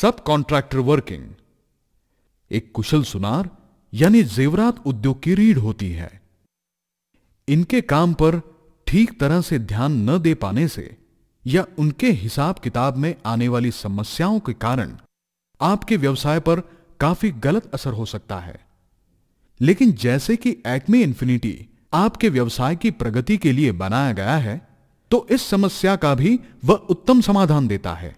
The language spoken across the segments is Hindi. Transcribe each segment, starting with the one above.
सब कॉन्ट्रैक्टर वर्किंग एक कुशल सुनार यानी जेवरात उद्योग की रीढ़ होती है इनके काम पर ठीक तरह से ध्यान न दे पाने से या उनके हिसाब किताब में आने वाली समस्याओं के कारण आपके व्यवसाय पर काफी गलत असर हो सकता है लेकिन जैसे कि एक्मे इन्फिनिटी आपके व्यवसाय की प्रगति के लिए बनाया गया है तो इस समस्या का भी वह उत्तम समाधान देता है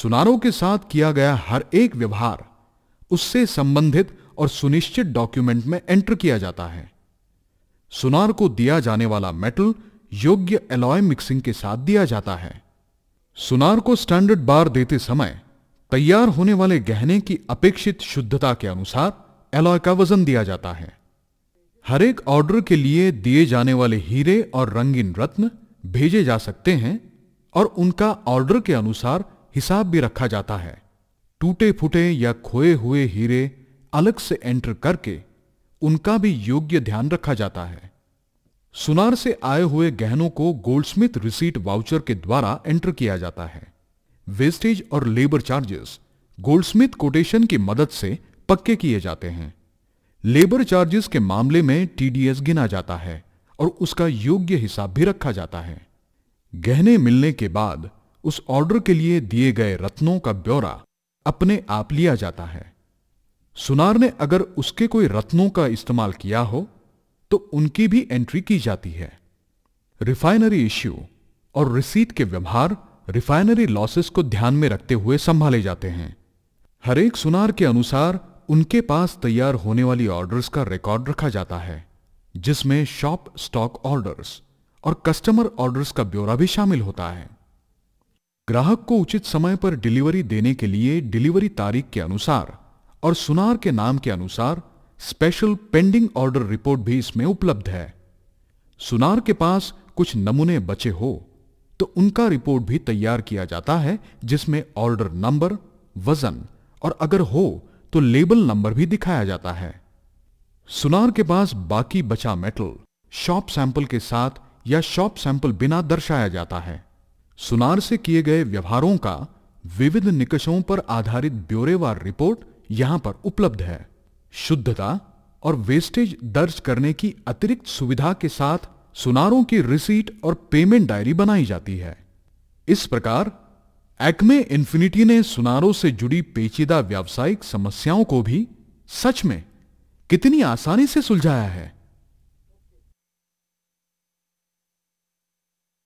सुनारों के साथ किया गया हर एक व्यवहार उससे संबंधित और सुनिश्चित डॉक्यूमेंट में एंटर किया जाता है सुनार को दिया जाने वाला मेटल योग्य एलॉय मिक्सिंग के साथ दिया जाता है सुनार को स्टैंडर्ड बार देते समय तैयार होने वाले गहने की अपेक्षित शुद्धता के अनुसार एलॉय का वजन दिया जाता है हर एक ऑर्डर के लिए दिए जाने वाले हीरे और रंगीन रत्न भेजे जा सकते हैं और उनका ऑर्डर के अनुसार हिसाब भी रखा जाता है टूटे फूटे या खोए हुए हीरे अलग से एंटर करके उनका भी योग्य ध्यान रखा जाता है सुनार से आए हुए गहनों को गोल्डस्मिथ रिसीट वाउचर के द्वारा एंटर किया जाता है वेस्टेज और लेबर चार्जेस गोल्डस्मिथ कोटेशन की मदद से पक्के किए जाते हैं लेबर चार्जेस के मामले में टीडीएस गिना जाता है और उसका योग्य हिसाब भी रखा जाता है गहने मिलने के बाद उस ऑर्डर के लिए दिए गए रत्नों का ब्यौरा अपने आप लिया जाता है सुनार ने अगर उसके कोई रत्नों का इस्तेमाल किया हो तो उनकी भी एंट्री की जाती है रिफाइनरी इश्यू और रिसीट के व्यवहार रिफाइनरी लॉसेस को ध्यान में रखते हुए संभाले जाते हैं हरेक सुनार के अनुसार उनके पास तैयार होने वाली ऑर्डर्स का रिकॉर्ड रखा जाता है जिसमें शॉप स्टॉक ऑर्डर्स और कस्टमर ऑर्डर्स का ब्यौरा भी शामिल होता है ग्राहक को उचित समय पर डिलीवरी देने के लिए डिलीवरी तारीख के अनुसार और सुनार के नाम के अनुसार स्पेशल पेंडिंग ऑर्डर रिपोर्ट भी इसमें उपलब्ध है सुनार के पास कुछ नमूने बचे हो तो उनका रिपोर्ट भी तैयार किया जाता है जिसमें ऑर्डर नंबर वजन और अगर हो तो लेबल नंबर भी दिखाया जाता है सुनार के पास बाकी बचा मेटल शॉप सैंपल के साथ या शॉप सैंपल बिना दर्शाया जाता है सुनार से किए गए व्यवहारों का विविध निकषों पर आधारित ब्योरेवार रिपोर्ट यहां पर उपलब्ध है शुद्धता और वेस्टेज दर्ज करने की अतिरिक्त सुविधा के साथ सुनारों की रिसीट और पेमेंट डायरी बनाई जाती है इस प्रकार एक्मे इन्फिनिटी ने सुनारों से जुड़ी पेचीदा व्यावसायिक समस्याओं को भी सच में कितनी आसानी से सुलझाया है